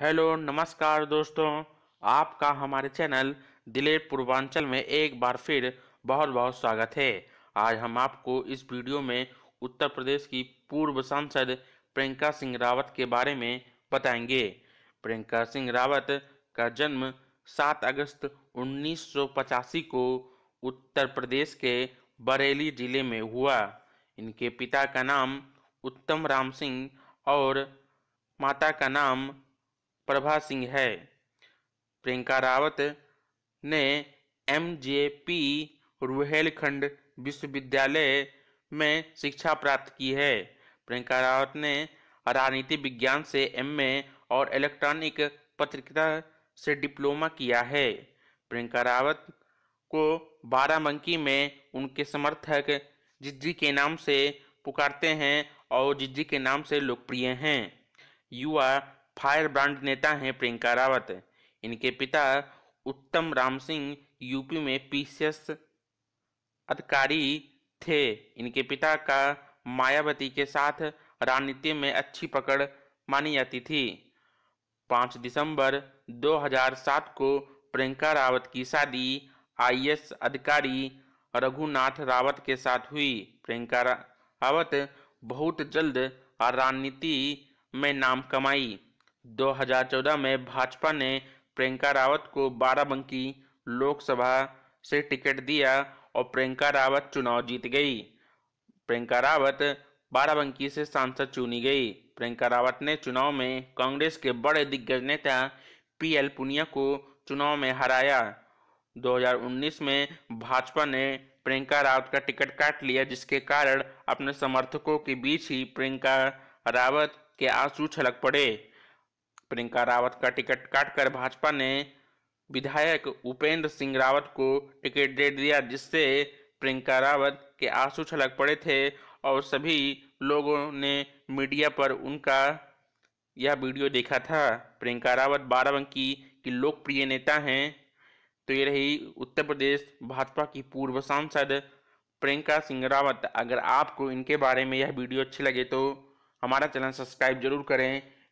hello नमस्कार दोस्तों आपका हमारे चैनल दिलेर पूर्वांचल में एक बार फिर बहुत बहुत स्वागत है आज हम आपको इस वीडियो में उत्तर प्रदेश की पूर्व सांसद प्रियंका सिंह रावत के बारे में बताएंगे प्रियंका सिंह रावत का जन्म 7 अगस्त 1985 को उत्तर प्रदेश के बरेली जिले में हुआ इनके पिता का नाम उत्तम राम सिंह और माता का नाम प्रभा सिंह है प्रियंका रावत ने एम जे पी रुहेलखंड विश्वविद्यालय में शिक्षा प्राप्त की है प्रियंका रावत ने राजनीति विज्ञान से एमए और इलेक्ट्रॉनिक पत्रिका से डिप्लोमा किया है प्रियंका रावत को बाराबंकी में उनके समर्थक जिज्जी के नाम से पुकारते हैं और जिज्जी के नाम से लोकप्रिय हैं युवा फायर ब्रांड नेता हैं प्रियंका रावत इनके पिता उत्तम राम सिंह यूपी में पीसीएस अधिकारी थे इनके पिता का मायावती के साथ राजनीति में अच्छी पकड़ मानी जाती थी 5 दिसंबर 2007 को प्रियंका रावत की शादी आईएएस अधिकारी रघुनाथ रावत के साथ हुई प्रियंका रावत बहुत जल्द राजनीति में नाम कमाई 2014 में भाजपा ने प्रियंका रावत को बाराबंकी लोकसभा से टिकट दिया और प्रियंका रावत चुनाव जीत गई प्रियंका रावत बाराबंकी से सांसद चुनी गई प्रियंका रावत ने चुनाव में कांग्रेस के बड़े दिग्गज नेता पी एल पुनिया को चुनाव में हराया 2019 में भाजपा ने प्रियंका रावत का टिकट काट लिया जिसके कारण अपने समर्थकों के बीच ही प्रियंका रावत के आंसू छलक पड़े प्रियंका रावत का टिकट काटकर भाजपा ने विधायक उपेंद्र सिंह रावत को टिकट दे दिया जिससे प्रियंका रावत के आंसू छलक पड़े थे और सभी लोगों ने मीडिया पर उनका यह वीडियो देखा था प्रियंका रावत बाराबंकी की लोकप्रिय नेता हैं तो ये रही उत्तर प्रदेश भाजपा की पूर्व सांसद प्रियंका सिंह रावत अगर आपको इनके बारे में यह वीडियो अच्छी लगे तो हमारा चैनल सब्सक्राइब जरूर करें